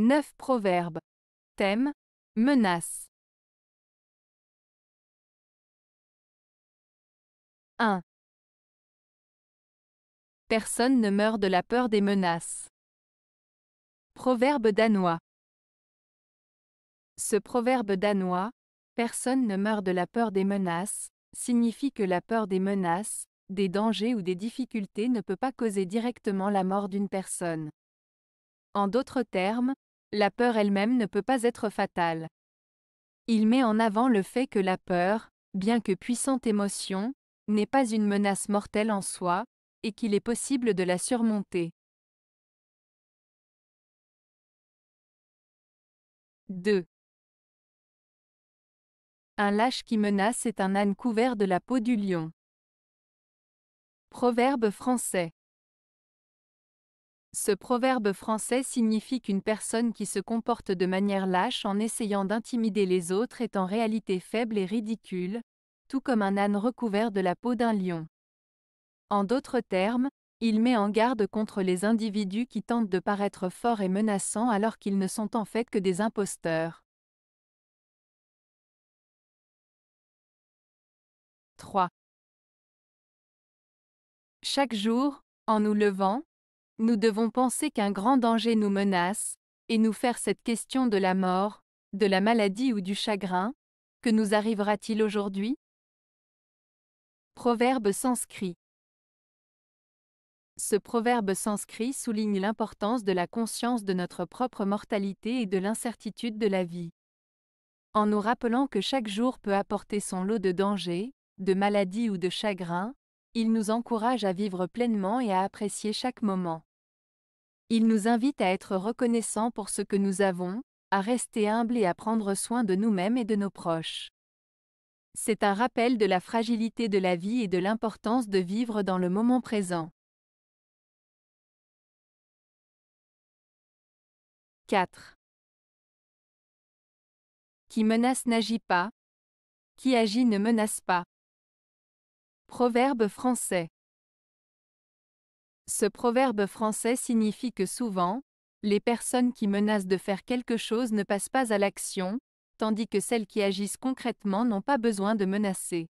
9 proverbes. Thème menaces 1. Personne ne meurt de la peur des menaces. Proverbe danois. Ce proverbe danois, Personne ne meurt de la peur des menaces, signifie que la peur des menaces, des dangers ou des difficultés ne peut pas causer directement la mort d'une personne. En d'autres termes, la peur elle-même ne peut pas être fatale. Il met en avant le fait que la peur, bien que puissante émotion, n'est pas une menace mortelle en soi, et qu'il est possible de la surmonter. 2. Un lâche qui menace est un âne couvert de la peau du lion. Proverbe français. Ce proverbe français signifie qu'une personne qui se comporte de manière lâche en essayant d'intimider les autres est en réalité faible et ridicule, tout comme un âne recouvert de la peau d'un lion. En d'autres termes, il met en garde contre les individus qui tentent de paraître forts et menaçants alors qu'ils ne sont en fait que des imposteurs. 3. Chaque jour, en nous levant, nous devons penser qu'un grand danger nous menace, et nous faire cette question de la mort, de la maladie ou du chagrin, que nous arrivera-t-il aujourd'hui Proverbe sanscrit Ce proverbe sanscrit souligne l'importance de la conscience de notre propre mortalité et de l'incertitude de la vie. En nous rappelant que chaque jour peut apporter son lot de dangers, de maladies ou de chagrins, il nous encourage à vivre pleinement et à apprécier chaque moment. Il nous invite à être reconnaissants pour ce que nous avons, à rester humbles et à prendre soin de nous-mêmes et de nos proches. C'est un rappel de la fragilité de la vie et de l'importance de vivre dans le moment présent. 4. Qui menace n'agit pas. Qui agit ne menace pas. Proverbe français. Ce proverbe français signifie que souvent, les personnes qui menacent de faire quelque chose ne passent pas à l'action, tandis que celles qui agissent concrètement n'ont pas besoin de menacer.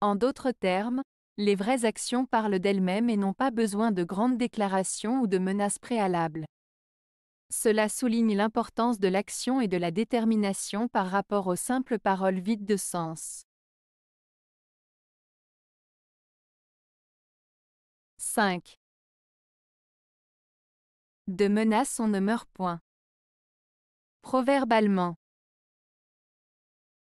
En d'autres termes, les vraies actions parlent d'elles-mêmes et n'ont pas besoin de grandes déclarations ou de menaces préalables. Cela souligne l'importance de l'action et de la détermination par rapport aux simples paroles vides de sens. 5. De menaces on ne meurt point. Proverbe allemand.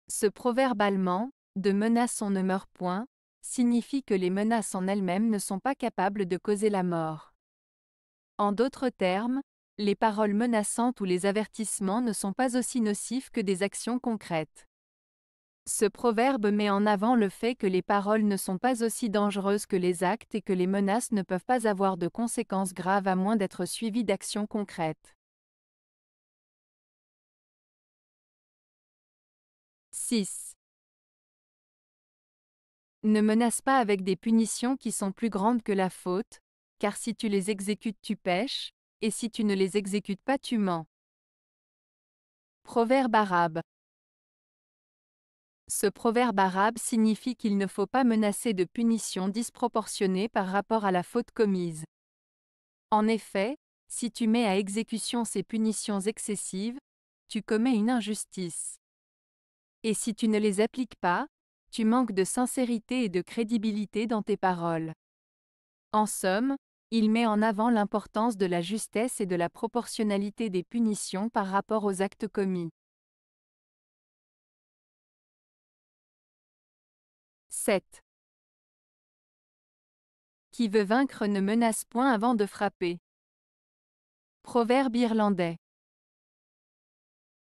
Ce proverbe allemand, de menaces on ne meurt point, signifie que les menaces en elles-mêmes ne sont pas capables de causer la mort. En d'autres termes, les paroles menaçantes ou les avertissements ne sont pas aussi nocifs que des actions concrètes. Ce proverbe met en avant le fait que les paroles ne sont pas aussi dangereuses que les actes et que les menaces ne peuvent pas avoir de conséquences graves à moins d'être suivies d'actions concrètes. 6. Ne menace pas avec des punitions qui sont plus grandes que la faute, car si tu les exécutes tu pêches, et si tu ne les exécutes pas tu mens. Proverbe arabe. Ce proverbe arabe signifie qu'il ne faut pas menacer de punitions disproportionnées par rapport à la faute commise. En effet, si tu mets à exécution ces punitions excessives, tu commets une injustice. Et si tu ne les appliques pas, tu manques de sincérité et de crédibilité dans tes paroles. En somme, il met en avant l'importance de la justesse et de la proportionnalité des punitions par rapport aux actes commis. 7. Qui veut vaincre ne menace point avant de frapper. Proverbe irlandais.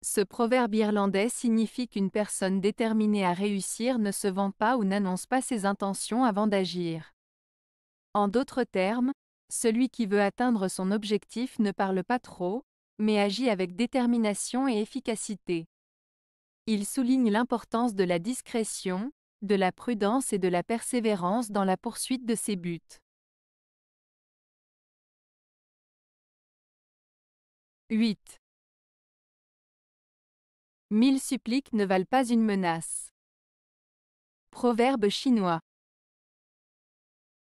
Ce proverbe irlandais signifie qu'une personne déterminée à réussir ne se vend pas ou n'annonce pas ses intentions avant d'agir. En d'autres termes, celui qui veut atteindre son objectif ne parle pas trop, mais agit avec détermination et efficacité. Il souligne l'importance de la discrétion, de la prudence et de la persévérance dans la poursuite de ses buts. « 8. Mille suppliques ne valent pas une menace. Proverbe chinois.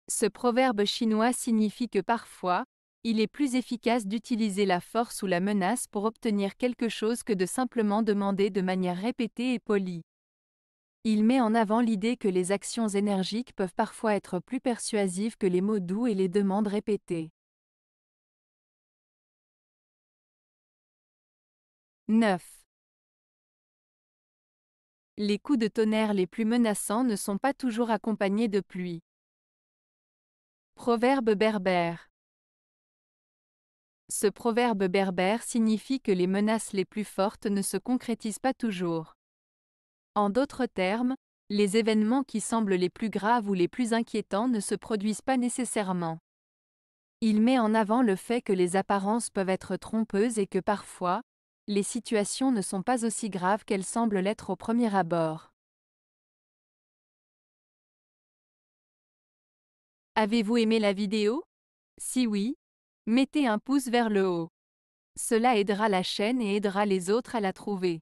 Ce proverbe chinois signifie que parfois, il est plus efficace d'utiliser la force ou la menace pour obtenir quelque chose que de simplement demander de manière répétée et polie. Il met en avant l'idée que les actions énergiques peuvent parfois être plus persuasives que les mots doux et les demandes répétées. 9. Les coups de tonnerre les plus menaçants ne sont pas toujours accompagnés de pluie. Proverbe berbère. Ce proverbe berbère signifie que les menaces les plus fortes ne se concrétisent pas toujours. En d'autres termes, les événements qui semblent les plus graves ou les plus inquiétants ne se produisent pas nécessairement. Il met en avant le fait que les apparences peuvent être trompeuses et que parfois, les situations ne sont pas aussi graves qu'elles semblent l'être au premier abord. Avez-vous aimé la vidéo Si oui, mettez un pouce vers le haut. Cela aidera la chaîne et aidera les autres à la trouver.